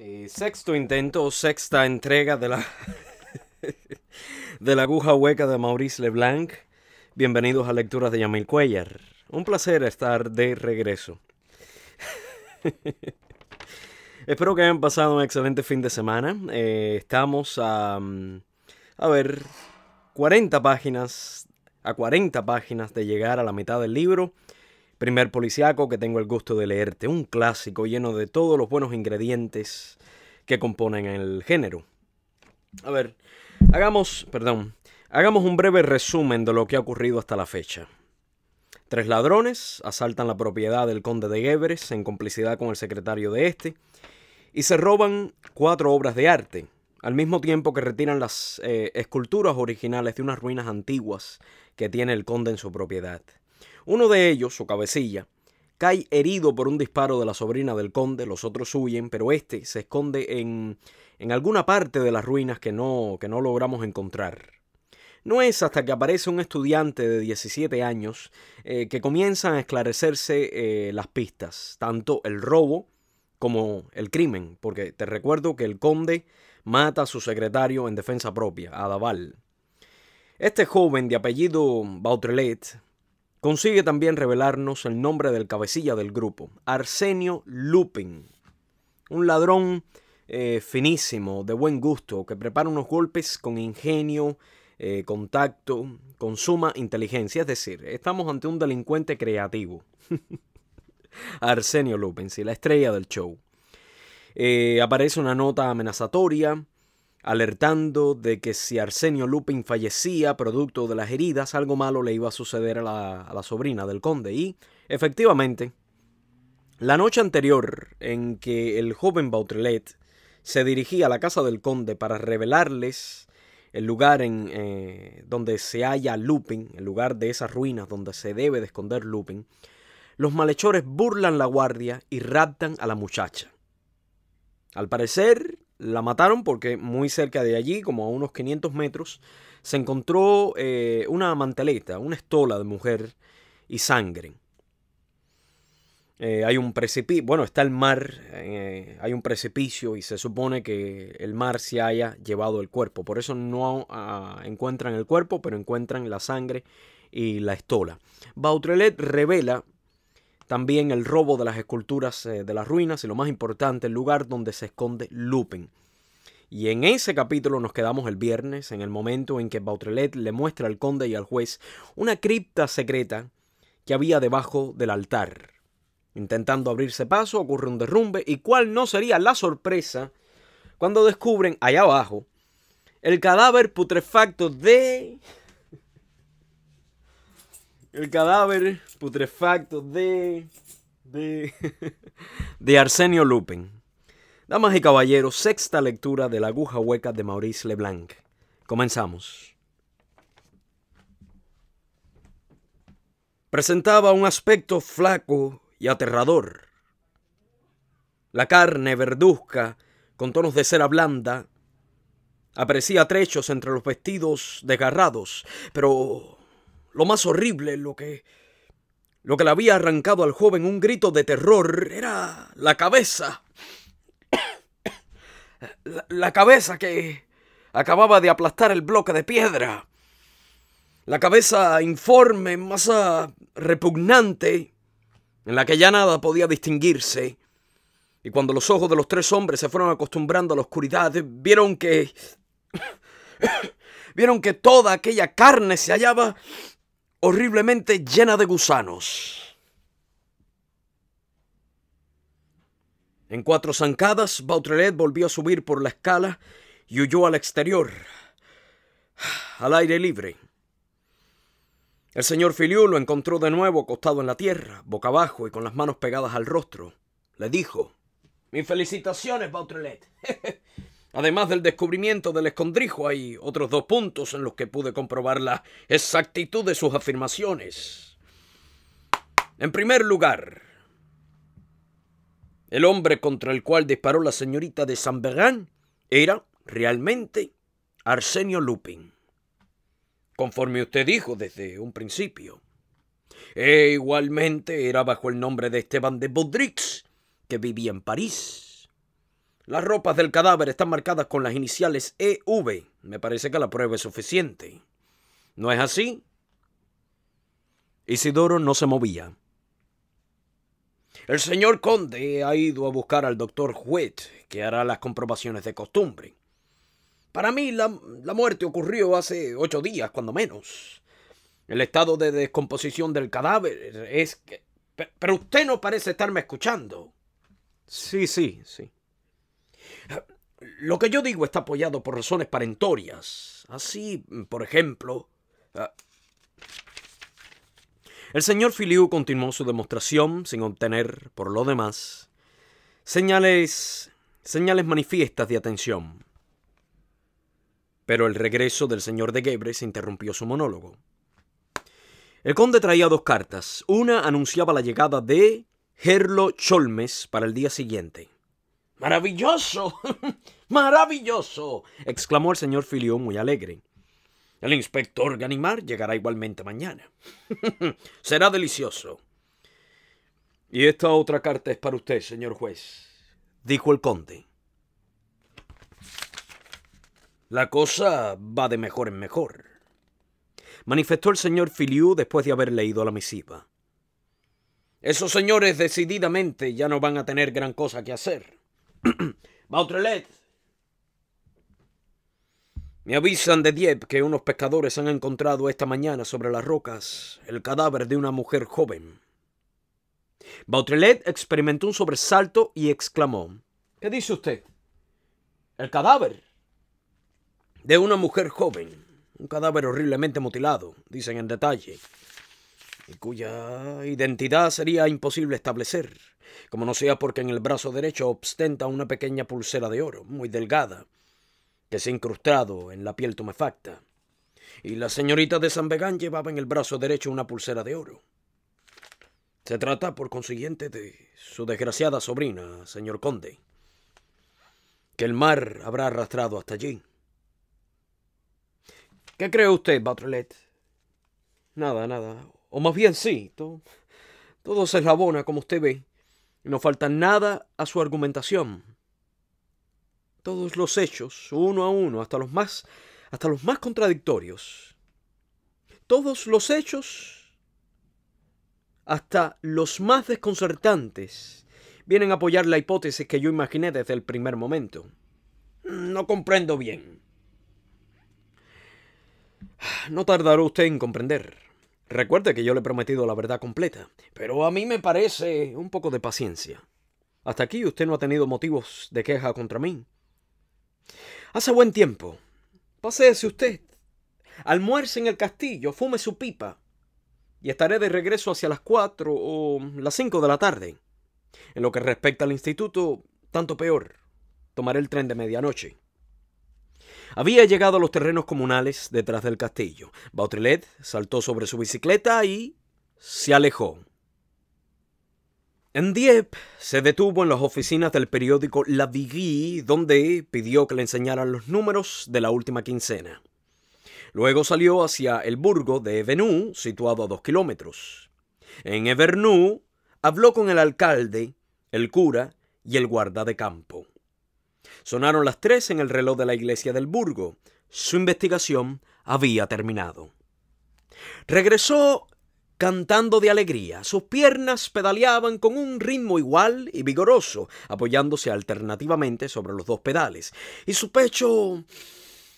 Eh, sexto intento o sexta entrega de la, de la aguja hueca de Maurice Leblanc. Bienvenidos a Lecturas de Yamil Cuellar. Un placer estar de regreso. Espero que hayan pasado un excelente fin de semana. Eh, estamos a, mm, a ver, 40 páginas, a 40 páginas de llegar a la mitad del libro. Primer policiaco que tengo el gusto de leerte, un clásico lleno de todos los buenos ingredientes que componen el género. A ver, hagamos, perdón, hagamos un breve resumen de lo que ha ocurrido hasta la fecha. Tres ladrones asaltan la propiedad del conde de Gebres en complicidad con el secretario de este y se roban cuatro obras de arte, al mismo tiempo que retiran las eh, esculturas originales de unas ruinas antiguas que tiene el conde en su propiedad. Uno de ellos, su cabecilla, cae herido por un disparo de la sobrina del conde, los otros huyen, pero este se esconde en, en alguna parte de las ruinas que no, que no logramos encontrar. No es hasta que aparece un estudiante de 17 años eh, que comienzan a esclarecerse eh, las pistas, tanto el robo como el crimen, porque te recuerdo que el conde mata a su secretario en defensa propia, a Daval. Este joven de apellido Bautrelet Consigue también revelarnos el nombre del cabecilla del grupo, Arsenio Lupin, un ladrón eh, finísimo, de buen gusto, que prepara unos golpes con ingenio, eh, contacto, con suma inteligencia. Es decir, estamos ante un delincuente creativo. Arsenio Lupin, sí, la estrella del show. Eh, aparece una nota amenazatoria alertando de que si Arsenio Lupin fallecía producto de las heridas, algo malo le iba a suceder a la, sobrina del conde. Y efectivamente, la noche anterior en que el joven Bautrelet se dirigía a la casa del conde para revelarles el lugar en eh, donde se halla Lupin, el lugar de esas ruinas donde se debe de esconder Lupin, los malhechores burlan la guardia y raptan a la muchacha. Al parecer, la mataron porque muy cerca de allí, como a unos 500 metros, se encontró eh, una manteleta, una estola de mujer y sangre. Eh, hay un precipicio, bueno, está el mar, eh, hay un precipicio y se supone que el mar se haya llevado el cuerpo. Por eso no ah, encuentran el cuerpo, pero encuentran la sangre y la estola. Bautrelet revela también el robo de las esculturas eh, de las ruinas y lo más importante, el lugar donde se esconde Lupin. Y en ese capítulo nos quedamos el viernes, en el momento en que Bautrelet le muestra al conde y al juez una cripta secreta que había debajo del altar. Intentando abrirse paso, ocurre un derrumbe y cuál no sería la sorpresa cuando descubren allá abajo el cadáver putrefacto de... El cadáver putrefacto de. de. de Arsenio Lupin. Damas y caballeros, sexta lectura de La aguja hueca de Maurice Leblanc. Comenzamos. Presentaba un aspecto flaco y aterrador. La carne verduzca, con tonos de cera blanda, aparecía trechos entre los vestidos desgarrados, pero lo más horrible, lo que... Lo que le había arrancado al joven un grito de terror era la cabeza. La, cabeza que acababa de aplastar el bloque de piedra. La cabeza informe, masa repugnante, en la que ya nada podía distinguirse. Y cuando los ojos de los tres hombres se fueron acostumbrando a la oscuridad, vieron que... vieron que toda aquella carne se hallaba horriblemente llena de gusanos. En cuatro zancadas, Bautrelet volvió a subir por la escala y huyó al exterior, al aire libre. El señor Filiu lo encontró de nuevo acostado en la tierra, boca abajo y con las manos pegadas al rostro. Le dijo: Mis felicitaciones, Bautrelet. Además del descubrimiento del escondrijo, hay otros dos puntos en los que pude comprobar la exactitud de sus afirmaciones. En primer lugar, el hombre contra el cual disparó la señorita de San Bergán era realmente Arsenio Lupin, conforme usted dijo desde un principio. E igualmente era bajo el nombre de Esteban de Boudrix, que vivía en París. Las ropas del cadáver están marcadas con las iniciales EV. Me parece que la prueba es suficiente. ¿No es así? Isidoro no se movía. El señor conde ha ido a buscar al doctor Huet, que hará las comprobaciones de costumbre. Para mí la, la muerte ocurrió hace ocho días, cuando menos. El estado de descomposición del cadáver es que... Pero usted no parece estarme escuchando. Sí, sí, sí. Lo que yo digo está apoyado por razones parentorias. Así, por ejemplo... Ah, el señor Filiu continuó su demostración sin obtener, por lo demás, señales, señales manifiestas de atención. Pero el regreso del señor de Gebres interrumpió su monólogo. El conde traía dos cartas. Una anunciaba la llegada de Gerlo Cholmes para el día siguiente. ¡Maravilloso! Maravilloso. exclamó el señor Filiu, muy alegre. El inspector Ganimar llegará igualmente mañana. Será delicioso. Y esta otra carta es para usted, señor juez, dijo el conde. La cosa va de mejor en mejor, manifestó el señor Filiú después de haber leído la misiva. Esos señores decididamente ya no van a tener gran cosa que hacer. Bautrelet, me avisan de Dieppe que unos pescadores han encontrado esta mañana sobre las rocas el cadáver de una mujer joven. Bautrelet experimentó un sobresalto y exclamó: ¿Qué dice usted? ¿El cadáver? De una mujer joven, un cadáver horriblemente mutilado, dicen en detalle, y cuya identidad sería imposible establecer, como no sea porque en el brazo derecho ostenta una pequeña pulsera de oro, muy delgada, que se incrustado en la piel tumefacta, y la señorita de San Begán llevaba en el brazo derecho una pulsera de oro. Se trata, por consiguiente, de su desgraciada sobrina, señor conde, que el mar habrá arrastrado hasta allí. ¿Qué cree usted, battlelet Nada, nada. O más bien sí, todo, todo se eslabona, como usted ve. no falta nada a su argumentación todos los hechos, uno a uno, hasta los más, hasta los más contradictorios. Todos los hechos, hasta los más desconcertantes, vienen a apoyar la hipótesis que yo imaginé desde el primer momento. No comprendo bien. No tardará usted en comprender. Recuerde que yo le he prometido la verdad completa, pero a mí me parece un poco de paciencia. Hasta aquí usted no ha tenido motivos de queja contra mí. Hace buen tiempo. si usted. Almuerce en el castillo, fume su pipa. Y estaré de regreso hacia las cuatro o las cinco de la tarde. En lo que respecta al instituto, tanto peor. Tomaré el tren de medianoche. Había llegado a los terrenos comunales detrás del castillo. Bautrelet saltó sobre su bicicleta y se alejó. En Dieppe se detuvo en las oficinas del periódico La Vigie, donde pidió que le enseñaran los números de la última quincena. Luego salió hacia el burgo de Evenú, situado a dos kilómetros. En Evernu habló con el alcalde, el cura y el guarda de campo. Sonaron las tres en el reloj de la iglesia del burgo. Su investigación había terminado. Regresó cantando de alegría. Sus piernas pedaleaban con un ritmo igual y vigoroso, apoyándose alternativamente sobre los dos pedales. Y su pecho...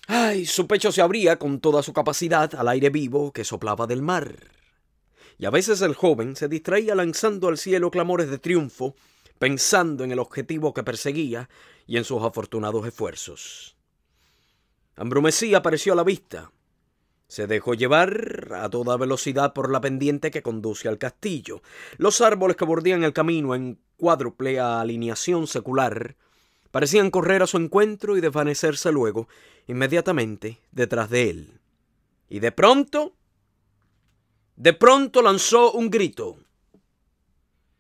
Ay, su pecho se abría con toda su capacidad al aire vivo que soplaba del mar. Y a veces el joven se distraía lanzando al cielo clamores de triunfo, pensando en el objetivo que perseguía y en sus afortunados esfuerzos. Ambrumesí apareció a la vista, se dejó llevar a toda velocidad por la pendiente que conduce al castillo. Los árboles que bordían el camino en cuádruple alineación secular parecían correr a su encuentro y desvanecerse luego, inmediatamente, detrás de él. Y de pronto, de pronto lanzó un grito.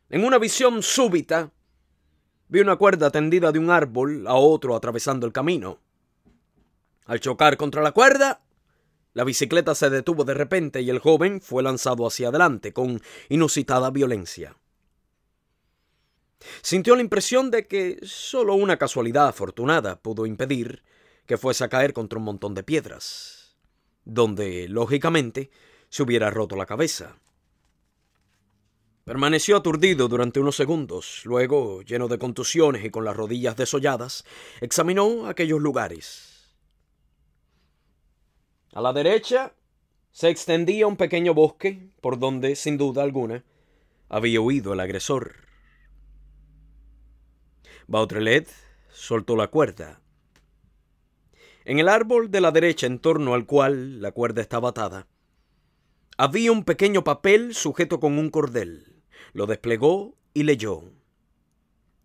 En una visión súbita, vi una cuerda tendida de un árbol a otro atravesando el camino. Al chocar contra la cuerda, la bicicleta se detuvo de repente y el joven fue lanzado hacia adelante con inusitada violencia. Sintió la impresión de que solo una casualidad afortunada pudo impedir que fuese a caer contra un montón de piedras, donde, lógicamente, se hubiera roto la cabeza. Permaneció aturdido durante unos segundos, luego, lleno de contusiones y con las rodillas desolladas, examinó aquellos lugares. A la derecha se extendía un pequeño bosque por donde, sin duda alguna, había huido el agresor. Bautrelet soltó la cuerda. En el árbol de la derecha, en torno al cual la cuerda estaba atada, había un pequeño papel sujeto con un cordel. Lo desplegó y leyó.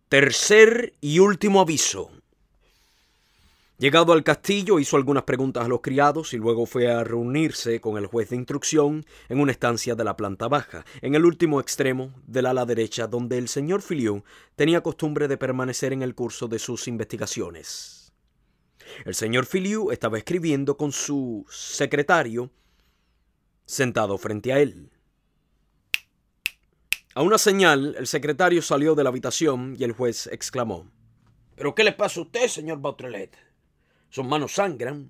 Tercer y último aviso. Llegado al castillo, hizo algunas preguntas a los criados y luego fue a reunirse con el juez de instrucción en una estancia de la planta baja, en el último extremo del ala derecha, donde el señor Filiu tenía costumbre de permanecer en el curso de sus investigaciones. El señor Filiu estaba escribiendo con su secretario sentado frente a él. A una señal, el secretario salió de la habitación y el juez exclamó: ¿Pero qué le pasa a usted, señor Bautrelet? Sus manos sangran.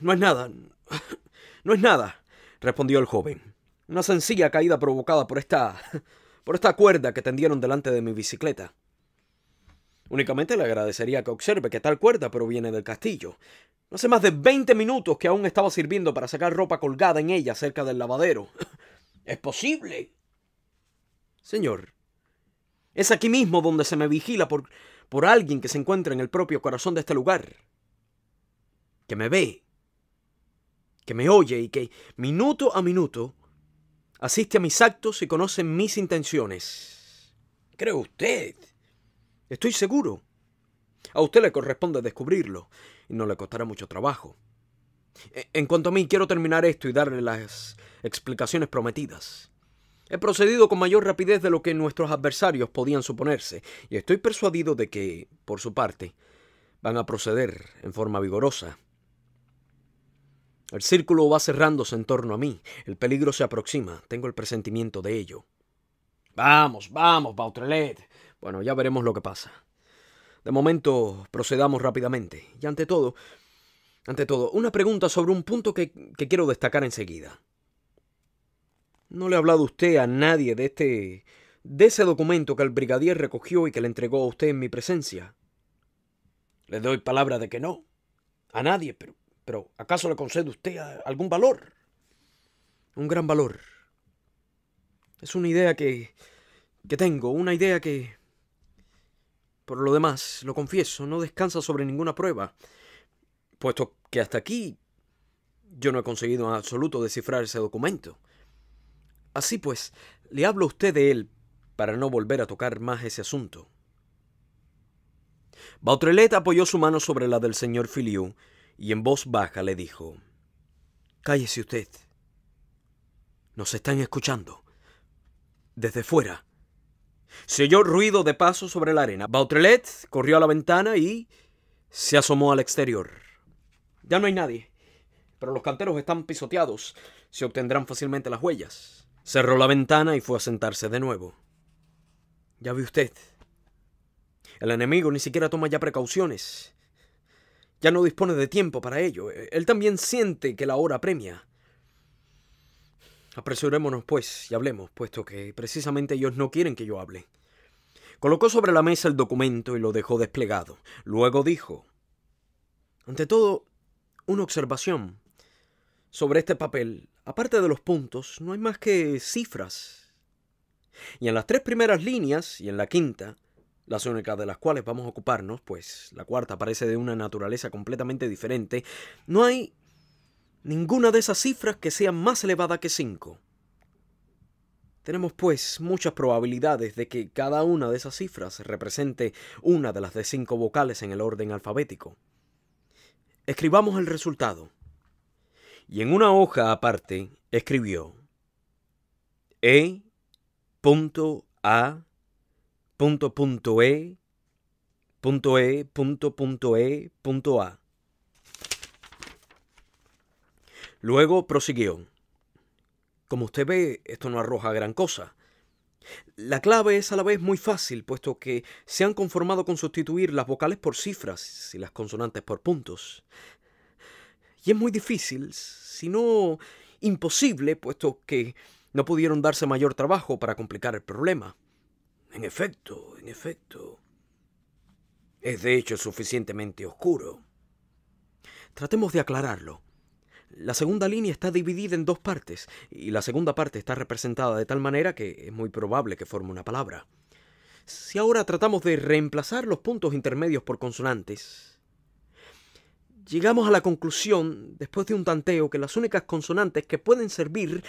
No es nada, no es nada, respondió el joven. Una sencilla caída provocada por esta. por esta cuerda que tendieron delante de mi bicicleta. Únicamente le agradecería que observe que tal cuerda proviene del castillo. No hace más de 20 minutos que aún estaba sirviendo para sacar ropa colgada en ella cerca del lavadero. ¿Es posible? Señor, es aquí mismo donde se me vigila por, por alguien que se encuentra en el propio corazón de este lugar que me ve, que me oye y que minuto a minuto asiste a mis actos y conoce mis intenciones. ¿Cree usted. Estoy seguro. A usted le corresponde descubrirlo y no le costará mucho trabajo. E, en cuanto a mí, quiero terminar esto y darle las explicaciones prometidas. He procedido con mayor rapidez de lo que nuestros adversarios podían suponerse, y estoy persuadido de que, por su parte, van a proceder en forma vigorosa el círculo va cerrándose en torno a mí. El peligro se aproxima. Tengo el presentimiento de ello. Vamos, vamos, Bautrelet. Bueno, ya veremos lo que pasa. De momento, procedamos rápidamente. Y ante todo, ante todo, una pregunta sobre un punto que, que quiero destacar enseguida. No le ha hablado usted a nadie de este. de ese documento que el brigadier recogió y que le entregó a usted en mi presencia. Le doy palabra de que no. A nadie, pero pero ¿acaso le concede usted algún valor? Un gran valor. Es una idea que, que tengo, una idea que, por lo demás, lo confieso, no descansa sobre ninguna prueba, puesto que hasta aquí yo no he conseguido en absoluto descifrar ese documento. Así pues, le hablo a usted de él para no volver a tocar más ese asunto. Bautrellet apoyó su mano sobre la del señor Filiú y en voz baja le dijo, Cállese usted. Nos están escuchando. Desde fuera. Se oyó ruido de pasos sobre la arena. Bautrelet corrió a la ventana y se asomó al exterior. Ya no hay nadie, pero los canteros están pisoteados. Se obtendrán fácilmente las huellas. Cerró la ventana y fue a sentarse de nuevo. Ya ve usted. El enemigo ni siquiera toma ya precauciones. Ya no dispone de tiempo para ello. E, él también siente que la hora premia. Apresurémonos, pues, y hablemos, puesto que precisamente ellos no quieren que yo hable. Colocó sobre la mesa el documento y lo dejó desplegado. Luego dijo, ante todo, una observación. Sobre este papel, aparte de los puntos, no hay más que cifras. Y en las tres primeras líneas y en la quinta, las únicas de las cuales vamos a ocuparnos, pues la cuarta parece de una naturaleza completamente diferente, no hay ninguna de esas cifras que sea más elevada que 5. Tenemos pues muchas probabilidades de que cada una de esas cifras represente una de las de cinco vocales en el orden alfabético. Escribamos el resultado. Y en una hoja aparte escribió E.A punto punto e punto e punto e a. Luego prosiguió. Como usted ve, esto no arroja gran cosa. La clave es a la vez muy fácil, puesto que se han conformado con sustituir las vocales por cifras y las consonantes por puntos. Y es muy difícil, si no imposible, puesto que no pudieron darse mayor trabajo para complicar el problema. En efecto, en efecto. Es de hecho suficientemente oscuro. Tratemos de aclararlo. La segunda línea está dividida en dos partes, y la segunda parte está representada de tal manera que es muy probable que forme una palabra. Si ahora tratamos de reemplazar los puntos intermedios por consonantes, llegamos a la conclusión, después de un tanteo, que las únicas consonantes que pueden servir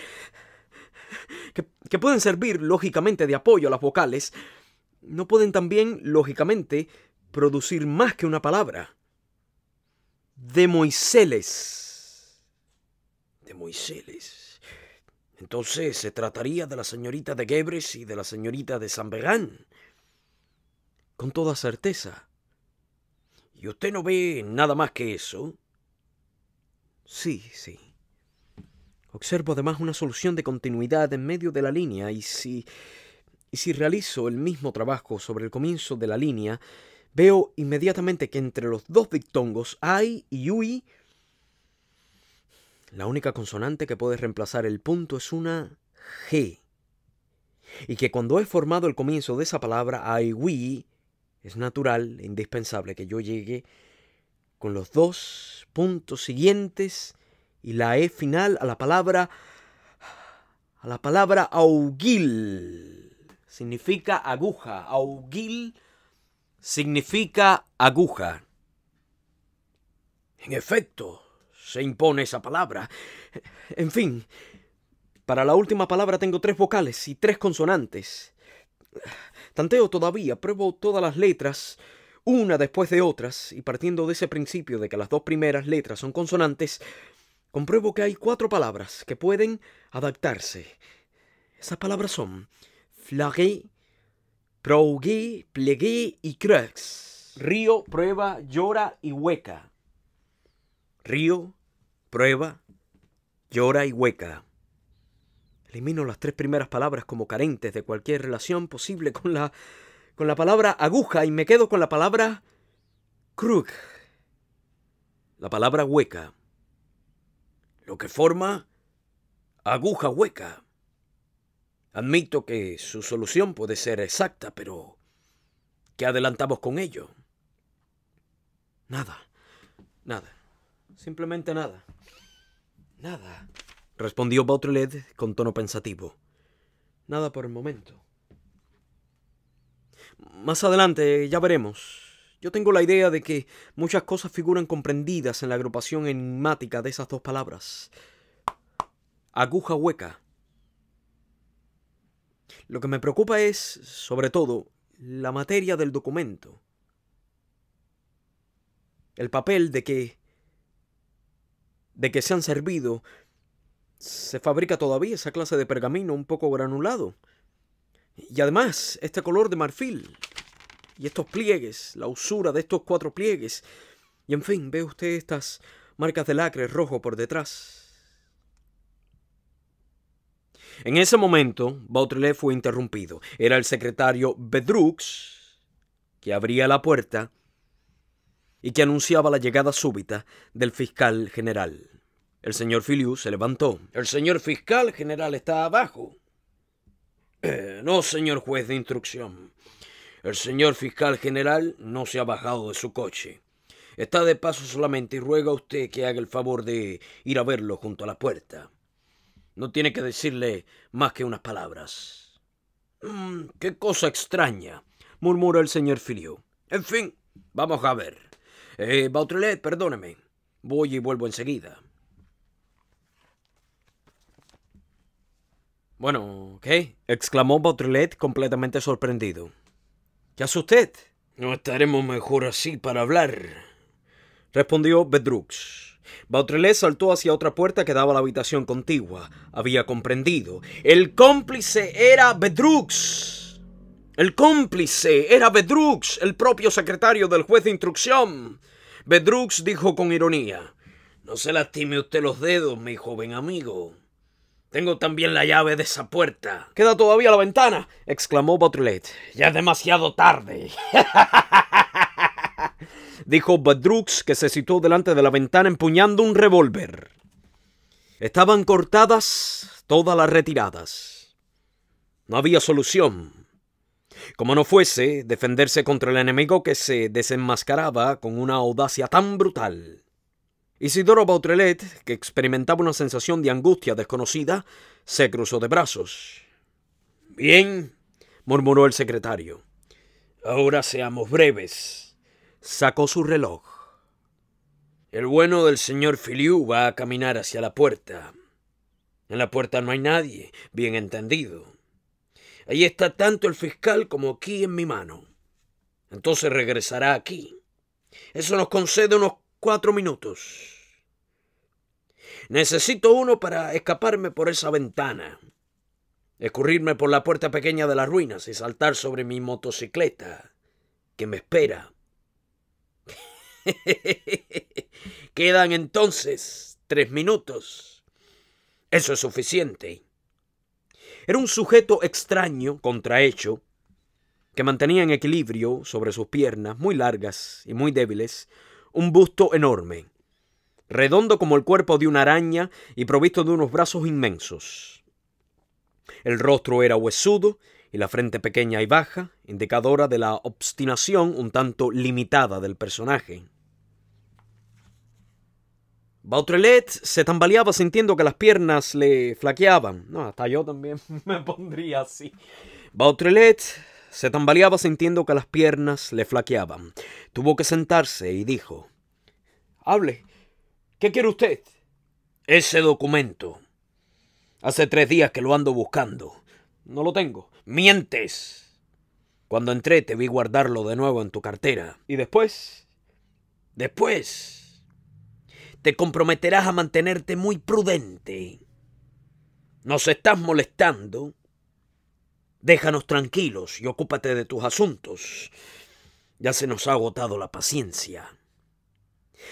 que, pueden servir lógicamente de apoyo a las vocales, no pueden también, lógicamente, producir más que una palabra. De Moiseles. De Moiseles. Entonces se trataría de la señorita de Gebres y de la señorita de San Begán. Con toda certeza. ¿Y usted no ve nada más que eso? Sí, sí. Observo además una solución de continuidad en medio de la línea y si, si realizo el mismo trabajo sobre el comienzo de la línea, veo inmediatamente que entre los dos dictongos ai y ui, la única consonante que puede reemplazar el punto es una g. Y que cuando he formado el comienzo de esa palabra ai ui, es natural e indispensable que yo llegue con los dos puntos siguientes y la E final a la palabra, a la palabra augil. Significa aguja. Augil significa aguja. En efecto, se impone esa palabra. En fin, para la última palabra tengo tres vocales y tres consonantes. Tanteo todavía, pruebo todas las letras, una después de otras, y partiendo de ese principio de que las dos primeras letras son consonantes, compruebo que hay cuatro palabras que pueden adaptarse. Esas palabras son flagué, progué, plegué y crux. Río, prueba, llora y hueca. Río, prueba, llora y hueca. Elimino las tres primeras palabras como carentes de cualquier relación posible con la, con la palabra aguja y me quedo con la palabra crux, La palabra hueca lo que forma aguja hueca. Admito que su solución puede ser exacta, pero ¿qué adelantamos con ello? Nada, nada, simplemente nada. Nada, respondió Bautrelet con tono pensativo. Nada por el momento. Más adelante ya veremos. Yo tengo la idea de que muchas cosas figuran comprendidas en la agrupación enigmática de esas dos palabras. Aguja hueca. Lo que me preocupa es, sobre todo, la materia del documento. El papel de que de que se han servido se fabrica todavía esa clase de pergamino un poco granulado. Y además, este color de marfil y estos pliegues, la usura de estos cuatro pliegues. Y en fin, ve usted estas marcas de lacre rojo por detrás. En ese momento, Bautrelet fue interrumpido. Era el secretario Bedrux que abría la puerta y que anunciaba la llegada súbita del fiscal general. El señor Filiu se levantó. El señor fiscal general está abajo. no, señor juez de instrucción. El señor fiscal general no se ha bajado de su coche. Está de paso solamente y ruega a usted que haga el favor de ir a verlo junto a la puerta. No tiene que decirle más que unas palabras. Mm, qué cosa extraña, murmura el señor Filio. En fin, vamos a ver. Eh, perdóneme. Voy y vuelvo enseguida. Bueno, ¿qué? exclamó Bautrelet completamente sorprendido. ¿Qué hace usted? No estaremos mejor así para hablar, respondió Bedrux. Bautrelé saltó hacia otra puerta que daba a la habitación contigua. Había comprendido. El cómplice era Bedrux. El cómplice era Bedrux, el propio secretario del juez de instrucción. Bedrux dijo con ironía. No se lastime usted los dedos, mi joven amigo. Tengo también la llave de esa puerta. Queda todavía la ventana, exclamó Baudrillette. Ya es demasiado tarde. dijo Badrux, que se situó delante de la ventana empuñando un revólver. Estaban cortadas todas las retiradas. No había solución. Como no fuese defenderse contra el enemigo que se desenmascaraba con una audacia tan brutal. Isidoro Bautrelet, que experimentaba una sensación de angustia desconocida, se cruzó de brazos. Bien, murmuró el secretario. Ahora seamos breves. Sacó su reloj. El bueno del señor Filiu va a caminar hacia la puerta. En la puerta no hay nadie, bien entendido. Ahí está tanto el fiscal como aquí en mi mano. Entonces regresará aquí. Eso nos concede unos cuatro minutos. Necesito uno para escaparme por esa ventana, escurrirme por la puerta pequeña de las ruinas y saltar sobre mi motocicleta, que me espera. Quedan entonces tres minutos. Eso es suficiente. Era un sujeto extraño, contrahecho, que mantenía en equilibrio sobre sus piernas, muy largas y muy débiles, un busto enorme, redondo como el cuerpo de una araña y provisto de unos brazos inmensos. El rostro era huesudo y la frente pequeña y baja, indicadora de la obstinación un tanto limitada del personaje. Bautrelet se tambaleaba sintiendo que las piernas le flaqueaban. hasta yo también me pondría así. Bautrelet se tambaleaba sintiendo que las piernas le flaqueaban. Tuvo que sentarse y dijo, Hable, ¿qué quiere usted? Ese documento. Hace tres días que lo ando buscando. No lo tengo. Mientes. Cuando entré te vi guardarlo de nuevo en tu cartera. ¿Y después? Después. Te comprometerás a mantenerte muy prudente. Nos estás molestando Déjanos tranquilos y ocúpate de tus asuntos. Ya se nos ha agotado la paciencia.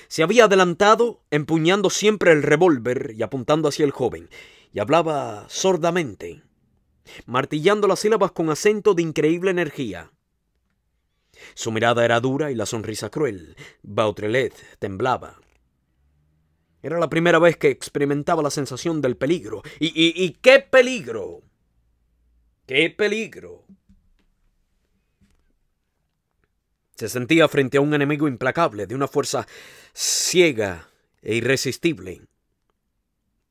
Se había adelantado, empuñando siempre el revólver y apuntando hacia el joven, y hablaba sordamente, martillando las sílabas con acento de increíble energía. Su mirada era dura y la sonrisa cruel. Bautrelet temblaba. Era la primera vez que experimentaba la sensación del peligro. ¿Y, y qué peligro? ¡Qué peligro! Se sentía frente a un enemigo implacable, de una fuerza ciega e irresistible.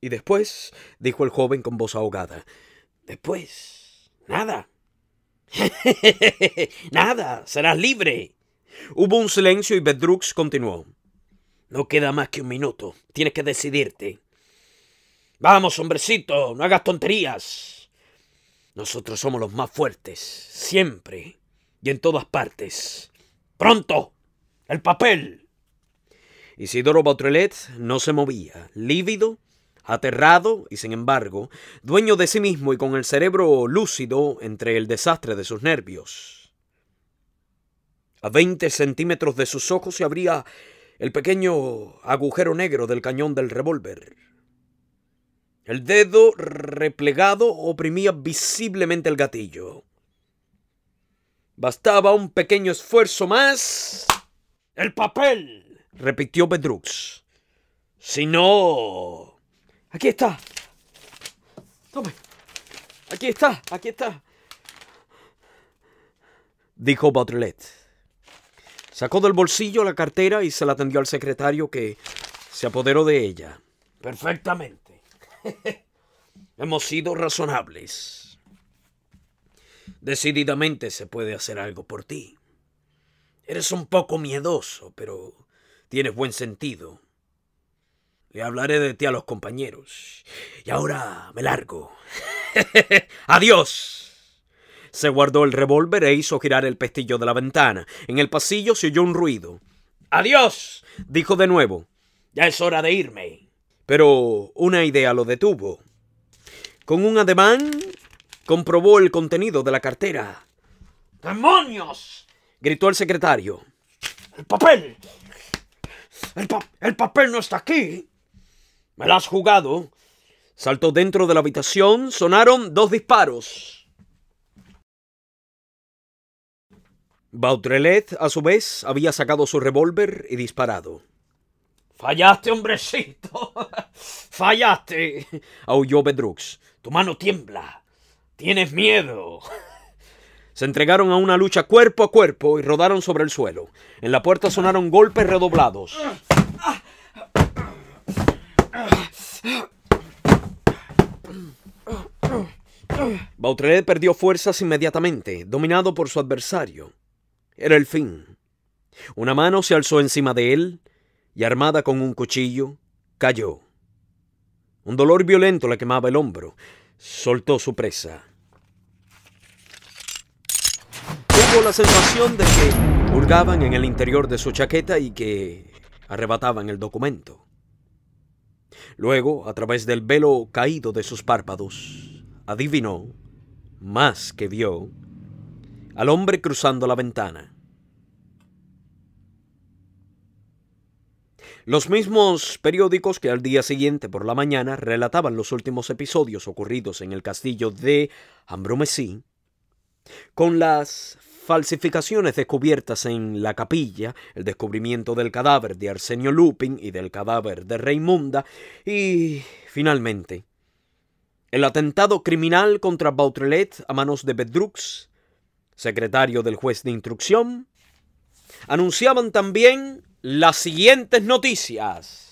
Y después, dijo el joven con voz ahogada, después, nada. nada, serás libre. Hubo un silencio y Bedrux continuó. No queda más que un minuto, tienes que decidirte. Vamos, hombrecito, no hagas tonterías. Nosotros somos los más fuertes, siempre y en todas partes. ¡Pronto! ¡El papel! Isidoro Bautrelet no se movía, lívido, aterrado y sin embargo, dueño de sí mismo y con el cerebro lúcido entre el desastre de sus nervios. A veinte centímetros de sus ojos se abría el pequeño agujero negro del cañón del revólver. El dedo replegado oprimía visiblemente el gatillo. Bastaba un pequeño esfuerzo más. ¡El papel! repitió Pedrux. Si no... Aquí está. Tome. Aquí está, aquí está. Dijo Baudrillet. Sacó del bolsillo la cartera y se la tendió al secretario que se apoderó de ella. Perfectamente. Hemos sido razonables. Decididamente se puede hacer algo por ti. Eres un poco miedoso, pero tienes buen sentido. Le hablaré de ti a los compañeros. Y ahora me largo. Adiós. Se guardó el revólver e hizo girar el pestillo de la ventana. En el pasillo se oyó un ruido. Adiós. dijo de nuevo. Ya es hora de irme pero una idea lo detuvo. Con un ademán, comprobó el contenido de la cartera. ¡Demonios! gritó el secretario. ¡El papel! ¡El, papel no está aquí! ¡Me lo has jugado! Saltó dentro de la habitación, sonaron dos disparos. Bautrelet, a su vez, había sacado su revólver y disparado. Fallaste, hombrecito. Fallaste. aulló Bedrux. Tu mano tiembla. Tienes miedo. Se entregaron a una lucha cuerpo a cuerpo y rodaron sobre el suelo. En la puerta sonaron golpes redoblados. Bautrelet perdió fuerzas inmediatamente, dominado por su adversario. Era el fin. Una mano se alzó encima de él, y armada con un cuchillo, cayó. Un dolor violento le quemaba el hombro. Soltó su presa. Tuvo la sensación de que hurgaban en el interior de su chaqueta y que arrebataban el documento. Luego, a través del velo caído de sus párpados, adivinó, más que vio, al hombre cruzando la ventana. Los mismos periódicos que al día siguiente por la mañana relataban los últimos episodios ocurridos en el castillo de Ambromesí, con las falsificaciones descubiertas en la capilla, el descubrimiento del cadáver de Arsenio Lupin y del cadáver de Raimunda, y finalmente el atentado criminal contra Bautrelet a manos de Bedrux, secretario del juez de instrucción, anunciaban también las siguientes noticias.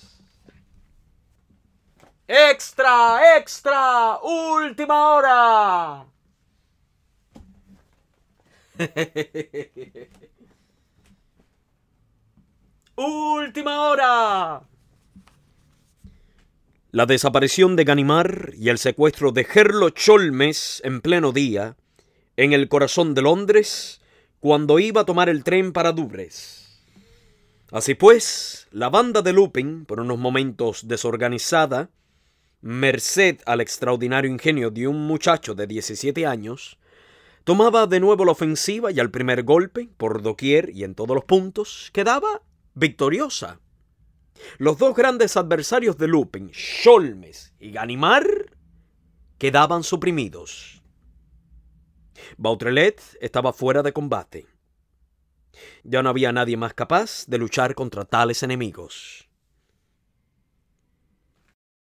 Extra, extra, última hora. última hora. La desaparición de Ganimar y el secuestro de Gerlo Cholmes en pleno día, en el corazón de Londres, cuando iba a tomar el tren para Dubres. Así pues, la banda de Lupin, por unos momentos desorganizada, merced al extraordinario ingenio de un muchacho de 17 años, tomaba de nuevo la ofensiva y al primer golpe, por doquier y en todos los puntos, quedaba victoriosa. Los dos grandes adversarios de Lupin, Sholmes y Ganimar, quedaban suprimidos. Bautrelet estaba fuera de combate. Ya no había nadie más capaz de luchar contra tales enemigos.